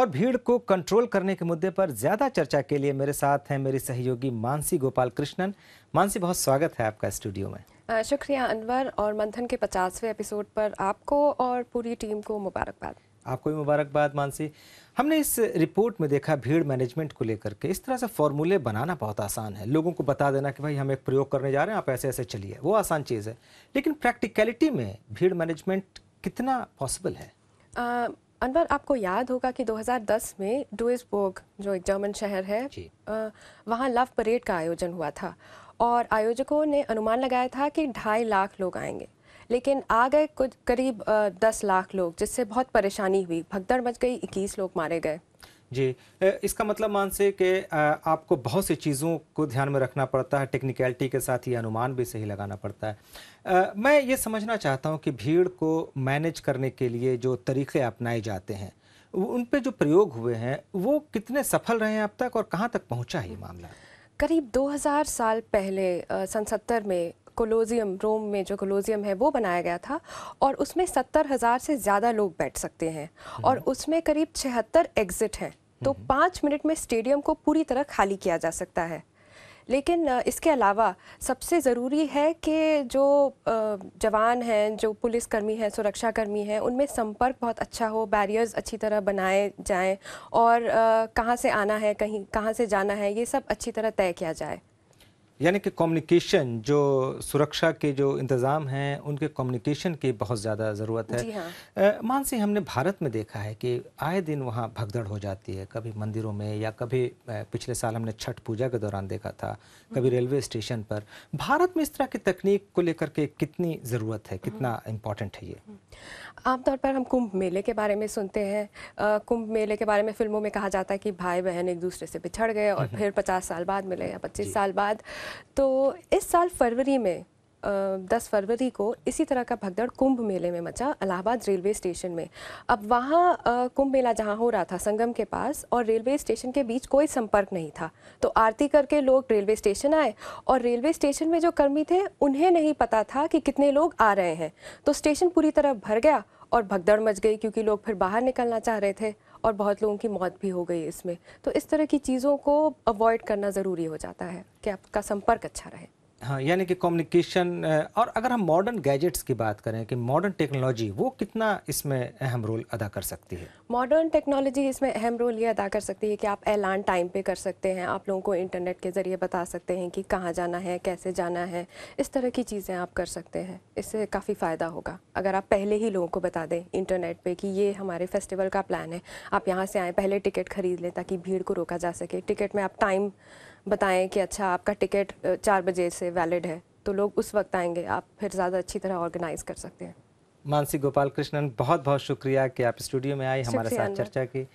और भीड़ को कंट्रोल करने के मुद्दे पर ज्यादा चर्चा के लिए मेरे साथ हैं मेरी सहयोगी मानसी गोपाल कृष्णन मानसी बहुत स्वागत है आपका स्टूडियो में शुक्रिया अनवर और मंथन के पचासवें एपिसोड पर आपको और पूरी टीम को मुबारकबाद आपको भी मुबारकबाद मानसी हमने इस रिपोर्ट में देखा भीड़ मैनेजमेंट को लेकर के इस तरह से फॉर्मूले बनाना बहुत आसान है लोगों को बता देना कि भाई हम एक प्रयोग करने जा रहे हैं आप ऐसे ऐसे चलिए वो आसान चीज़ है लेकिन प्रैक्टिकलिटी में भीड़ मैनेजमेंट कितना पॉसिबल है अनवर आपको याद होगा कि 2010 में डुइसबोर्ग जो एक जर्मन शहर है वहाँ लव परेड का आयोजन हुआ था और आयोजकों ने अनुमान लगाया था कि ढाई लाख लोग आएंगे लेकिन आ गए कुछ करीब दस लाख लोग जिससे बहुत परेशानी हुई भगदड़ मच गई इक्कीस लोग मारे गए जी इसका मतलब मान से कि आपको बहुत सी चीज़ों को ध्यान में रखना पड़ता है टेक्निकलिटी के साथ ही अनुमान भी सही लगाना पड़ता है मैं ये समझना चाहता हूँ कि भीड़ को मैनेज करने के लिए जो तरीके अपनाए जाते हैं उन पे जो प्रयोग हुए हैं वो कितने सफल रहे हैं अब तक और कहाँ तक पहुँचा है ये मामला करीब 2000 साल पहले सन सत्तर में कोलोजियम रोम में जो कोलोजियम है वो बनाया गया था और उसमें सत्तर हज़ार से ज़्यादा लोग बैठ सकते हैं और हम्म। उसमें करीब छिहत्तर एग्ज़िट हैं तो हम्म। पाँच मिनट में स्टेडियम को पूरी तरह खाली किया जा सकता है लेकिन इसके अलावा सबसे ज़रूरी है कि जो जवान हैं जो पुलिसकर्मी हैं सुरक्षाकर्मी हैं उनमें संपर्क बहुत अच्छा हो बैरियर्स अच्छी तरह बनाए जाएं और कहाँ से आना है कहीं कहाँ से जाना है ये सब अच्छी तरह तय किया जाए यानी कि कम्युनिकेशन जो सुरक्षा के जो इंतज़ाम हैं उनके कम्युनिकेशन की बहुत ज़्यादा ज़रूरत है हाँ। सिंह हमने भारत में देखा है कि आए दिन वहाँ भगदड़ हो जाती है कभी मंदिरों में या कभी पिछले साल हमने छठ पूजा के दौरान देखा था हम्म। कभी रेलवे स्टेशन पर भारत में इस तरह की तकनीक को लेकर के कितनी ज़रूरत है कितना इम्पोर्टेंट हम्म। है ये हम्म। आमतौर पर हम कुंभ मेले के बारे में सुनते हैं कुंभ मेले के बारे में फिल्मों में कहा जाता है कि भाई बहन एक दूसरे से बिछड़ गए और फिर पचास साल बाद मिले या पच्चीस साल बाद तो इस साल फरवरी में दस फरवरी को इसी तरह का भगदड़ कुंभ मेले में मचा अलाहाबाद रेलवे स्टेशन में अब वहाँ कुंभ मेला जहाँ हो रहा था संगम के पास और रेलवे स्टेशन के बीच कोई संपर्क नहीं था तो आरती करके लोग रेलवे स्टेशन आए और रेलवे स्टेशन में जो कर्मी थे उन्हें नहीं पता था कि कितने लोग आ रहे हैं तो स्टेशन पूरी तरह भर गया और भगदड़ मच गई क्योंकि लोग फिर बाहर निकलना चाह रहे थे और बहुत लोगों की मौत भी हो गई इसमें तो इस तरह की चीज़ों को अवॉइड करना ज़रूरी हो जाता है कि आपका संपर्क अच्छा रहे हाँ यानी कि कम्युनिकेशन और अगर हम मॉडर्न गैजेट्स की बात करें कि मॉडर्न टेक्नोलॉजी वो कितना इसमें अहम रोल अदा कर सकती है मॉडर्न टेक्नोलॉजी इसमें अहम रोल ये अदा कर सकती है कि आप ऐलान टाइम पे कर सकते हैं आप लोगों को इंटरनेट के ज़रिए बता सकते हैं कि कहाँ जाना है कैसे जाना है इस तरह की चीज़ें आप कर सकते हैं इससे काफ़ी फ़ायदा होगा अगर आप पहले ही लोगों को बता दें इंटरनेट पर कि ये हमारे फेस्टिवल का प्लान है आप यहाँ से आएँ पहले टिकट खरीद लें ताकि भीड़ को रोका जा सके टिकट में आप टाइम बताएं कि अच्छा आपका टिकट चार बजे से वैलिड है तो लोग उस वक्त आएंगे आप फिर ज़्यादा अच्छी तरह ऑर्गेनाइज कर सकते हैं मानसी गोपाल कृष्णन बहुत बहुत शुक्रिया कि आप स्टूडियो में आए हमारे साथ चर्चा की